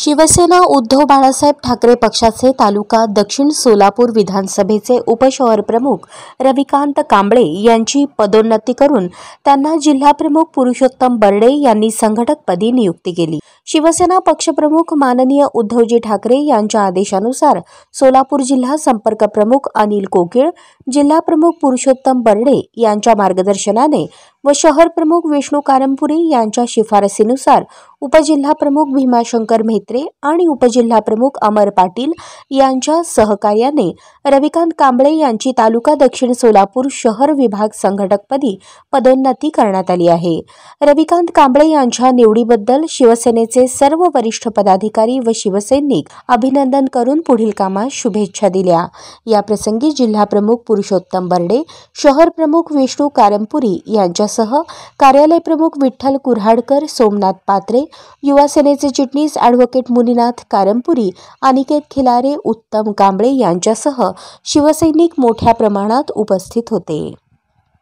शिवसेना उद्धव बाळासाहेब ठाकरे पक्षाचे तालुका दक्षिण सोलापूर विधानसभेचे प्रमुख रविकांत कांबळे यांची पदोन्नती करून त्यांना जिल्हाप्रमुख पुरुषोत्तम बर्डे यांनी संघटकपदी नियुक्ती केली शिवसेना पक्षप्रमुख माननीय उद्धवजी ठाकरे यांच्या आदेशानुसार सोलापूर जिल्हा संपर्क प्रमुख अनिल कोकिळ जिल्हाप्रमुख पुरुषोत्तम बर्डे यांच्या मार्गदर्शनाने व शहर प्रमुख विष्णू कारमपुरी यांच्या शिफारसीनुसार उपजिल्हाप्रमुख भीमाशंकर म्हेत्रे आणि उपजिल्हाप्रमुख अमर पाटील यांच्या सहकार्याने रविकांत कांबळे यांची तालुका दक्षिण सोलापूर शहर विभाग संघटकपदी पदोन्नती करण्यात आली आहे रविकांत कांबळे यांच्या निवडीबद्दल शिवसेनेचे सर्व वरिष्ठ पदाधिकारी व शिवसैनिक अभिनंदन करून पुढील कामात शुभेच्छा दिल्या याप्रसंगी जिल्हाप्रमुख पुरुषोत्तम बर्डे शहर प्रमुख विष्णू कारंपुरी यांच्या सह कार्यालय प्रमुख विठ्ठल कुऱ्हाडकर सोमनाथ पात्रे युवासेनेचे चिटणीस अॅडव्होकेट मुनिनाथ कारंपुरी अनिकेत खिलारे उत्तम कांबळे यांच्यासह शिवसैनिक मोठ्या प्रमाणात उपस्थित होते